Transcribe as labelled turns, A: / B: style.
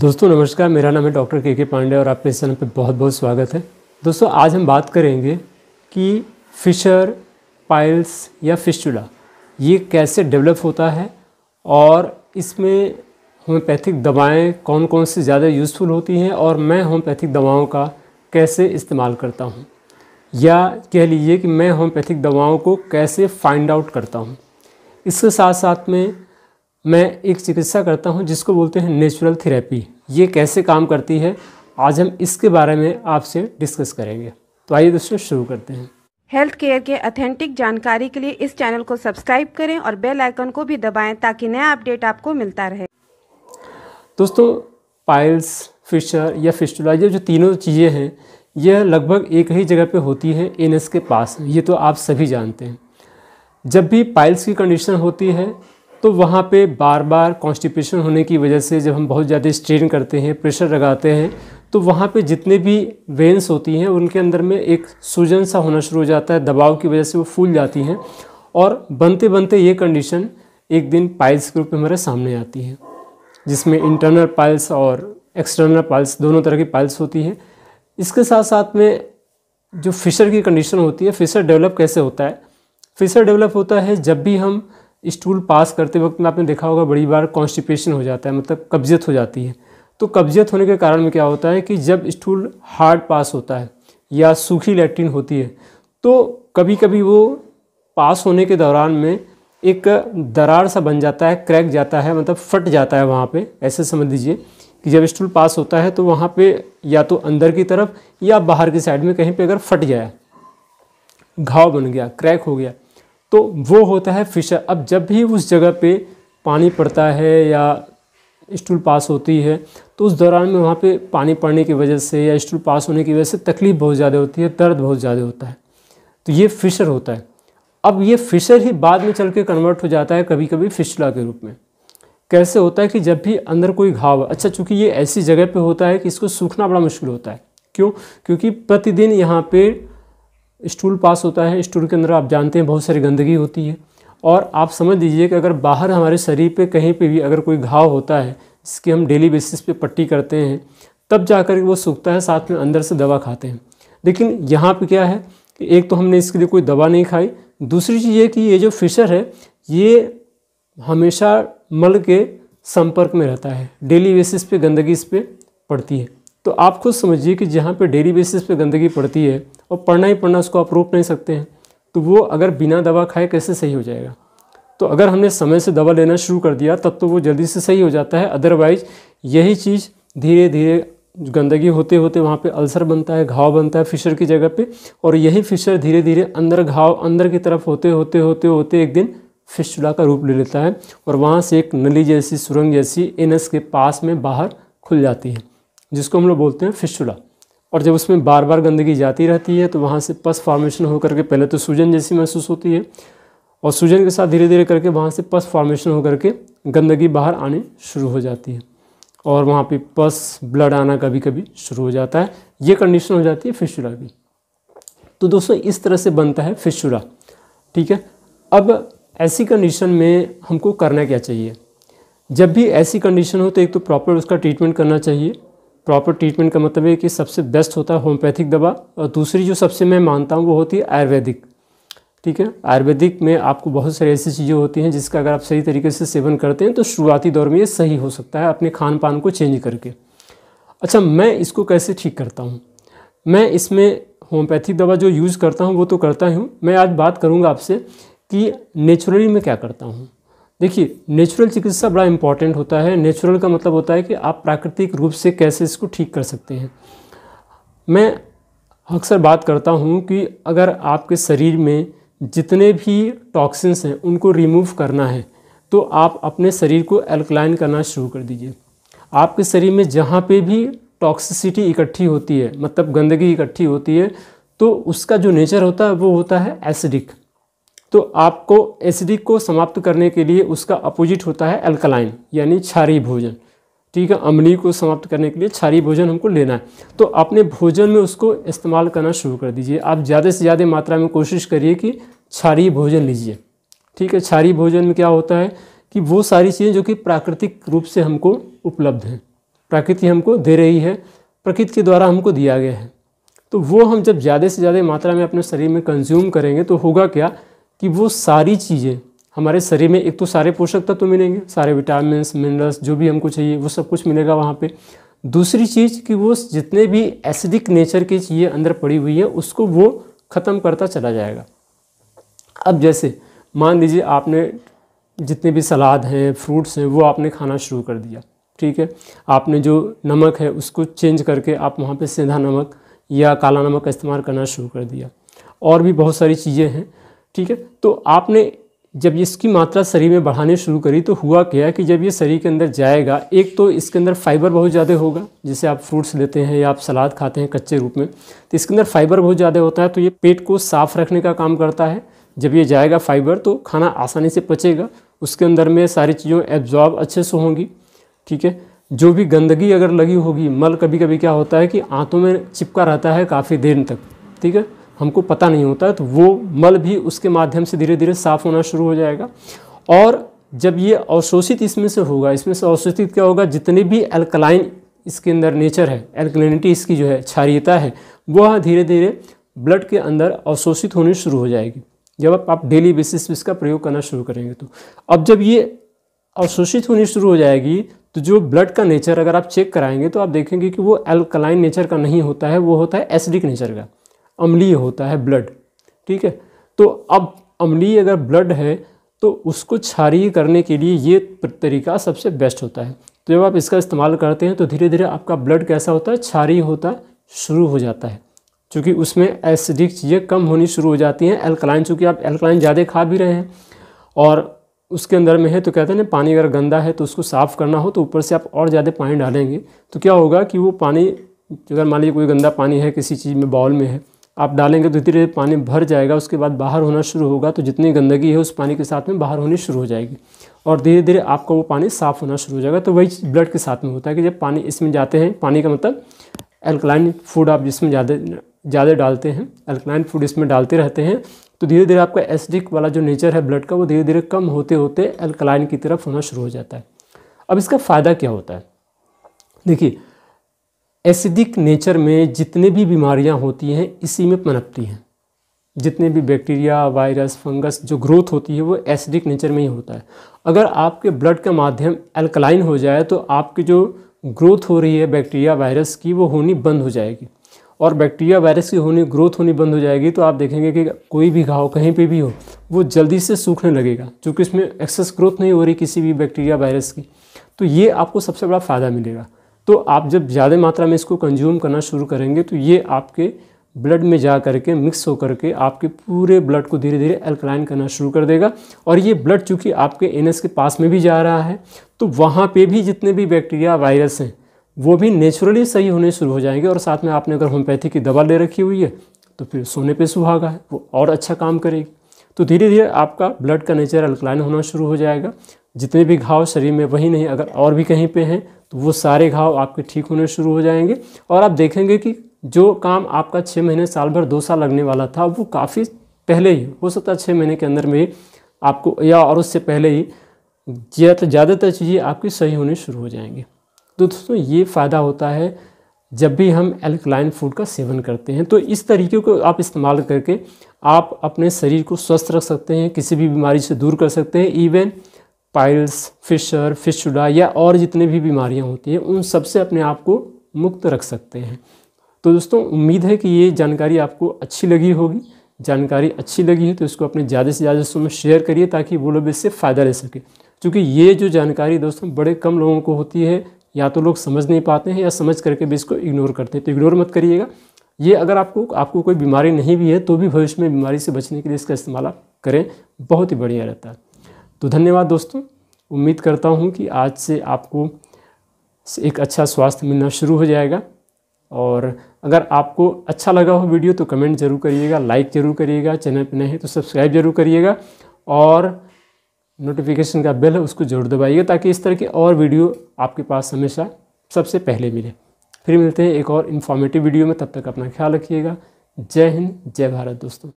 A: दोस्तों नमस्कार मेरा नाम है डॉक्टर के के पांडे और आपके इस चैनल पर बहुत बहुत स्वागत है दोस्तों आज हम बात करेंगे कि फिशर पाइल्स या फिशुला ये कैसे डेवलप होता है और इसमें होम्योपैथिक दवाएं कौन कौन सी ज़्यादा यूज़फुल होती हैं और मैं होम्योपैथिक दवाओं का कैसे इस्तेमाल करता हूँ या कह लीजिए कि मैं होम्योपैथिक दवाओं को कैसे फाइंड आउट करता हूँ इसके साथ साथ में मैं एक चिकित्सा करता हूँ जिसको बोलते हैं नेचुरल थेरेपी ये कैसे काम करती है आज हम इसके बारे में आपसे डिस्कस करेंगे तो आइए दोस्तों शुरू करते हैं हेल्थ केयर के अथेंटिक जानकारी के लिए इस चैनल को सब्सक्राइब करें और बेल आइकन को भी दबाएं ताकि नया अपडेट आपको मिलता रहे दोस्तों पाइल्स फिशर या फिस्टुला जो तीनों चीज़ें हैं यह लगभग एक ही जगह पर होती है एन के पास ये तो आप सभी जानते हैं जब भी पाइल्स की कंडीशन होती है तो वहाँ पे बार बार कॉन्स्टिपेशन होने की वजह से जब हम बहुत ज़्यादा स्ट्रेन करते हैं प्रेशर लगाते हैं तो वहाँ पे जितने भी वेंस होती हैं उनके अंदर में एक सूजन सा होना शुरू हो जाता है दबाव की वजह से वो फूल जाती हैं और बनते बनते ये कंडीशन एक दिन पाइल्स के रूप में हमारे सामने आती है जिसमें इंटरनल पाइल्स और एक्सटर्नल पाइल्स दोनों तरह की पाइल्स होती है इसके साथ साथ में जो फिशर की कंडीशन होती है फिशर डेवलप कैसे होता है फिशर डेवलप होता है जब भी हम स्टूल पास करते वक्त आपने देखा होगा बड़ी बार कॉन्स्टिपेशन हो जाता है मतलब कब्जियत हो जाती है तो कब्जियत होने के कारण में क्या होता है कि जब स्टूल हार्ड पास होता है या सूखी लेट्रिन होती है तो कभी कभी वो पास होने के दौरान में एक दरार सा बन जाता है क्रैक जाता है मतलब फट जाता है वहाँ पे ऐसे समझ लीजिए कि जब स्टूल पास होता है तो वहाँ पे या तो अंदर की तरफ या बाहर की साइड में कहीं पे अगर फट गया घाव बन गया क्रैक हो गया तो वो होता है फिशर अब जब भी उस जगह पे पानी पड़ता है या स्टूल पास होती है तो उस दौरान में वहाँ पे पानी पड़ने की वजह से या स्टूल पास होने की वजह से तकलीफ़ बहुत ज़्यादा होती है दर्द बहुत ज़्यादा होता है तो ये फिशर होता है अब ये फिशर ही बाद में चल के कन्वर्ट हो जाता है कभी कभी फिशला के रूप में कैसे होता है कि जब भी अंदर कोई घाव अच्छा चूँकि ये ऐसी जगह पर होता है कि इसको सूखना बड़ा मुश्किल होता है क्यों क्योंकि प्रतिदिन यहाँ पर स्टूल पास होता है स्टूल के अंदर आप जानते हैं बहुत सारी गंदगी होती है और आप समझ लीजिए कि अगर बाहर हमारे शरीर पे कहीं पे भी अगर कोई घाव होता है जिसके हम डेली बेसिस पे पट्टी करते हैं तब जा कर वो सूखता है साथ में अंदर से दवा खाते हैं लेकिन यहाँ पे क्या है कि एक तो हमने इसके लिए कोई दवा नहीं खाई दूसरी चीज़ ये कि ये जो फिशर है ये हमेशा मल के संपर्क में रहता है डेली बेसिस पे गंदगी इस पर पड़ती है तो आप खुद समझिए कि जहाँ पे डेली बेसिस पे गंदगी पड़ती है और पढ़ना ही पढ़ना उसको आप रोक नहीं सकते हैं तो वो अगर बिना दवा खाए कैसे सही हो जाएगा तो अगर हमने समय से दवा लेना शुरू कर दिया तब तो वो जल्दी से सही हो जाता है अदरवाइज यही चीज़ धीरे धीरे गंदगी होते होते वहाँ पे अल्सर बनता है घाव बनता है फिशर की जगह पे और यही फिशर धीरे धीरे अंदर घाव अंदर की तरफ होते होते होते होते एक दिन फिशुला का रूप ले लेता है और वहाँ से एक नली जैसी सुरंग जैसी एनस के पास में बाहर खुल जाती है जिसको हम लोग बोलते हैं फिशुला और जब उसमें बार बार गंदगी जाती रहती है तो वहाँ से पस फॉर्मेशन होकर के पहले तो सूजन जैसी महसूस होती है और सूजन के साथ धीरे धीरे करके वहाँ से पस फॉर्मेशन होकर के गंदगी बाहर आने शुरू हो जाती है और वहाँ पे पस ब्लड आना कभी कभी शुरू हो जाता है ये कंडीशन हो जाती है फिशुला की तो दोस्तों इस तरह से बनता है फिशुला ठीक है अब ऐसी कंडीशन में हमको करना क्या चाहिए जब भी ऐसी कंडीशन हो तो एक तो प्रॉपर उसका ट्रीटमेंट करना चाहिए प्रॉपर ट्रीटमेंट का मतलब है कि सबसे बेस्ट होता है होम्योपैथिक दवा और दूसरी जो सबसे मैं मानता हूँ वो होती है आयुर्वेदिक ठीक है आयुर्वेदिक में आपको बहुत सारी ऐसी चीज़ें होती हैं जिसका अगर आप सही तरीके से सेवन करते हैं तो शुरुआती दौर में ये सही हो सकता है अपने खान पान को चेंज करके अच्छा मैं इसको कैसे ठीक करता हूँ मैं इसमें होम्योपैथिक दवा जो यूज़ करता हूँ वो तो करता ही हूँ मैं आज बात करूँगा आपसे कि नेचुरली मैं क्या करता हूँ देखिए नेचुरल चिकित्सा बड़ा इंपॉर्टेंट होता है नेचुरल का मतलब होता है कि आप प्राकृतिक रूप से कैसे इसको ठीक कर सकते हैं मैं अक्सर बात करता हूँ कि अगर आपके शरीर में जितने भी टॉक्सिन्स हैं उनको रिमूव करना है तो आप अपने शरीर को एल्कलाइन करना शुरू कर दीजिए आपके शरीर में जहाँ पे भी टॉक्सिसिटी इकट्ठी होती है मतलब गंदगी इकट्ठी होती है तो उसका जो नेचर होता है वो होता है एसिडिक तो आपको एसिडिक को समाप्त करने के लिए उसका अपोजिट होता है अल्कलाइन यानी क्षारीय भोजन ठीक है अम्लीय को समाप्त करने के लिए क्षारीय भोजन हमको लेना है तो अपने भोजन में उसको इस्तेमाल करना शुरू कर दीजिए आप ज़्यादा से ज़्यादा मात्रा में कोशिश करिए कि क्षारीय भोजन लीजिए ठीक है क्षारीय भोजन में क्या होता है कि वो सारी चीज़ें जो कि प्राकृतिक रूप से हमको उपलब्ध हैं प्रकृति हमको दे रही है प्रकृति के द्वारा हमको दिया गया है तो वो हम जब ज़्यादा से ज़्यादा मात्रा में अपने शरीर में कंज्यूम करेंगे तो होगा क्या कि वो सारी चीज़ें हमारे शरीर में एक तो सारे पोषक तत्व तो मिलेंगे सारे विटामिन मिनरल्स जो भी हमको चाहिए वो सब कुछ मिलेगा वहाँ पे दूसरी चीज़ कि वो जितने भी एसिडिक नेचर की चीज़ें अंदर पड़ी हुई है उसको वो ख़त्म करता चला जाएगा अब जैसे मान लीजिए आपने जितने भी सलाद हैं फ्रूट्स हैं वो आपने खाना शुरू कर दिया ठीक है आपने जो नमक है उसको चेंज करके आप वहाँ पे सीधा नमक या काला नमक का इस्तेमाल करना शुरू कर दिया और भी बहुत सारी चीज़ें हैं ठीक है तो आपने जब इसकी मात्रा शरीर में बढ़ाने शुरू करी तो हुआ क्या कि जब ये शरीर के अंदर जाएगा एक तो इसके अंदर फाइबर बहुत ज़्यादा होगा जैसे आप फ्रूट्स लेते हैं या आप सलाद खाते हैं कच्चे रूप में तो इसके अंदर फाइबर बहुत ज़्यादा होता है तो ये पेट को साफ़ रखने का काम करता है जब ये जाएगा फाइबर तो खाना आसानी से पचेगा उसके अंदर में सारी चीज़ों एब्जॉर्ब अच्छे से होंगी ठीक है जो भी गंदगी अगर लगी होगी मल कभी कभी क्या होता है कि आंतों में चिपका रहता है काफ़ी देर तक ठीक है हमको पता नहीं होता है तो वो मल भी उसके माध्यम से धीरे धीरे साफ होना शुरू हो जाएगा और जब ये अवशोषित इसमें से होगा इसमें से अवशोषित क्या होगा जितने भी एल्कलाइन इसके अंदर नेचर है एल्कलिनिटी इसकी जो है क्षारियता है वह धीरे धीरे ब्लड के अंदर अवशोषित होनी शुरू हो जाएगी जब आप डेली बेसिस पर इसका प्रयोग करना शुरू करेंगे तो अब जब ये अवशोषित होनी शुरू हो जाएगी तो जो ब्लड का नेचर अगर आप चेक कराएंगे तो आप देखेंगे कि वो एल्कलाइन नेचर का नहीं होता है वो होता है एसिडिक नेचर का अम्लीय होता है ब्लड ठीक है तो अब अम्लीय अगर ब्लड है तो उसको क्षारीय करने के लिए ये तरीका सबसे बेस्ट होता है तो जब आप इसका इस्तेमाल करते हैं तो धीरे धीरे आपका ब्लड कैसा होता है क्षारीय होता शुरू हो जाता है चूँकि उसमें एसिडिक चीज़ें कम होनी शुरू हो जाती हैं एल्कलाइन चूँकि आप एल्कलाइन ज़्यादा खा भी रहे हैं और उसके अंदर में है तो कहते हैं ना पानी अगर गंदा है तो उसको साफ़ करना हो तो ऊपर से आप और ज़्यादा पानी डालेंगे तो क्या होगा कि वो पानी अगर मान लीजिए कोई गंदा पानी है किसी चीज़ में बाउल में है आप डालेंगे तो धीरे धीरे पानी भर जाएगा उसके बाद बाहर होना शुरू होगा तो जितनी गंदगी है उस पानी के साथ में बाहर होनी शुरू हो जाएगी और धीरे धीरे आपका वो पानी साफ़ होना शुरू हो जाएगा तो वही ब्लड के साथ में होता है कि जब पानी इसमें जाते हैं पानी का मतलब एल्कलाइन फूड आप जिसमें ज़्यादा ज़्यादा डालते हैं एल्कलाइन फूड इसमें डालते रहते हैं तो धीरे धीरे आपका एसिडिक वाला जो नेचर है ब्लड का वो धीरे धीरे कम होते होते एल्कलाइन की तरफ होना शुरू हो जाता है अब इसका फ़ायदा क्या होता है देखिए एसिडिक नेचर में जितने भी बीमारियां होती हैं इसी में पनपती हैं जितने भी बैक्टीरिया वायरस फंगस जो ग्रोथ होती है वो एसिडिक नेचर में ही होता है अगर आपके ब्लड का माध्यम एल्कलाइन हो जाए तो आपकी जो ग्रोथ हो रही है बैक्टीरिया वायरस की वो होनी बंद हो जाएगी और बैक्टीरिया वायरस की होनी ग्रोथ होनी बंद हो जाएगी तो आप देखेंगे कि कोई भी घाव कहीं पे भी हो वो जल्दी से सूखने लगेगा क्योंकि इसमें एक्सेस ग्रोथ नहीं हो रही किसी भी बैक्टीरिया वायरस की तो ये आपको सबसे बड़ा फ़ायदा मिलेगा तो आप जब ज़्यादा मात्रा में इसको कंज्यूम करना शुरू करेंगे तो ये आपके ब्लड में जा करके मिक्स होकर के आपके पूरे ब्लड को धीरे धीरे अल्कलाइन करना शुरू कर देगा और ये ब्लड चूँकि आपके एनएस के पास में भी जा रहा है तो वहाँ पे भी जितने भी बैक्टीरिया वायरस हैं वो भी नेचुरली सही होने शुरू हो जाएंगे और साथ में आपने अगर होम्योपैथी की दवा ले रखी हुई है तो फिर सोने पे सुहागा है वो और अच्छा काम करेगी तो धीरे धीरे आपका ब्लड का नेचर अल्कलाइन होना शुरू हो जाएगा जितने भी घाव शरीर में वही नहीं अगर और भी कहीं पे हैं तो वो सारे घाव आपके ठीक होने शुरू हो जाएंगे और आप देखेंगे कि जो काम आपका छः महीने साल भर दो साल लगने वाला था वो काफ़ी पहले ही हो सकता है छः महीने के अंदर में आपको या और उससे पहले ही ज़्यादातर चीज़ें आपकी सही होनी शुरू हो जाएंगी तो दोस्तों ये फ़ायदा होता है जब भी हम एल्कलाइन फूड का सेवन करते हैं तो इस तरीके को आप इस्तेमाल करके आप अपने शरीर को स्वस्थ रख सकते हैं किसी भी बीमारी से दूर कर सकते हैं इवन पाइल्स फिशर फिशुडा या और जितने भी बीमारियां होती हैं उन सब से अपने आप को मुक्त रख सकते हैं तो दोस्तों उम्मीद है कि ये जानकारी आपको अच्छी लगी होगी जानकारी अच्छी लगी है तो इसको अपने ज़्यादा से ज़्यादा दोस्तों में शेयर करिए ताकि वो लोग इससे फ़ायदा ले सके क्योंकि ये जो जानकारी दोस्तों बड़े कम लोगों को होती है या तो लोग समझ नहीं पाते हैं या समझ करके भी इसको इग्नोर करते हैं तो इग्नोर मत करिएगा ये अगर आपको आपको कोई बीमारी नहीं भी है तो भी भविष्य में बीमारी से बचने के लिए इसका इस्तेमाल आप करें बहुत ही बढ़िया रहता है तो धन्यवाद दोस्तों उम्मीद करता हूँ कि आज से आपको एक अच्छा स्वास्थ्य मिलना शुरू हो जाएगा और अगर आपको अच्छा लगा हो वीडियो तो कमेंट ज़रूर करिएगा लाइक ज़रूर करिएगा चैनल पर नए हैं तो सब्सक्राइब ज़रूर करिएगा और नोटिफिकेशन का बेल है उसको जरूर दबाइएगा ताकि इस तरह के और वीडियो आपके पास हमेशा सबसे पहले मिले फिर मिलते हैं एक और इन्फॉर्मेटिव वीडियो में तब तक अपना ख्याल रखिएगा जय हिंद जय भारत दोस्तों